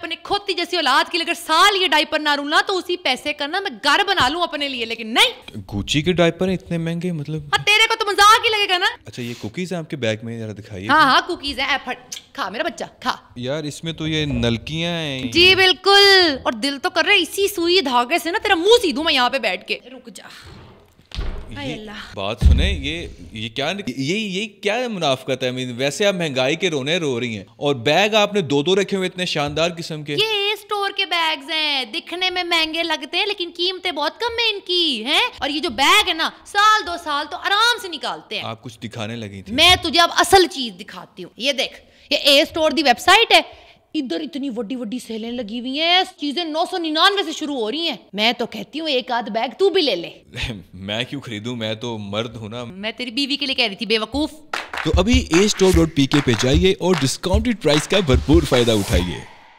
अपने खोती जैसी औलाद के लिए अगर साल ये डायपर ना रूलना तो उसी पैसे का ना मैं घर बना लूं अपने लिए लेकिन नहीं गुची के डायपर इतने महंगे मतलब हाँ तेरे को तो मजाक ही लगेगा ना अच्छा ये कुकीज है आपके बैग में जरा दिखाइए हाँ हाँ कुकीज है एफर्ट खा मेरा बच्चा खा यार इसमें तो ये नलकिया है जी बिल्कुल और दिल तो कर रहे इसी सुई धागे से ना तेरा मुंह सीधू मैं यहाँ पे बैठ के रुक जा बात सुने ये ये क्या ये ये क्या मुनाफकत है मीन वैसे आप महंगाई के रोने रो रही हैं और बैग आपने दो दो रखे हुए इतने शानदार किस्म के ये स्टोर के बैग्स हैं दिखने में महंगे लगते हैं लेकिन कीमतें बहुत कम है इनकी हैं और ये जो बैग है ना साल दो साल तो आराम से निकालते हैं आप कुछ दिखाने लगी थी मैं तुझे अब असल चीज दिखाती हूँ ये देख ये ए स्टोर दी वेबसाइट है इधर इतनी वड्डी वड्डी सेलें लगी हुई हैं चीजें नौ सौ निन्यानवे से शुरू हो रही हैं मैं तो कहती हूँ एक आध बैग तू भी ले ले मैं क्यों खरीदूं मैं तो मर्द हूँ ना मैं तेरी बीवी के लिए कह रही थी बेवकूफ तो अभी ए स्टोर डॉट पी के पे जाइए और डिस्काउंटेड प्राइस का भरपूर फायदा उठाइए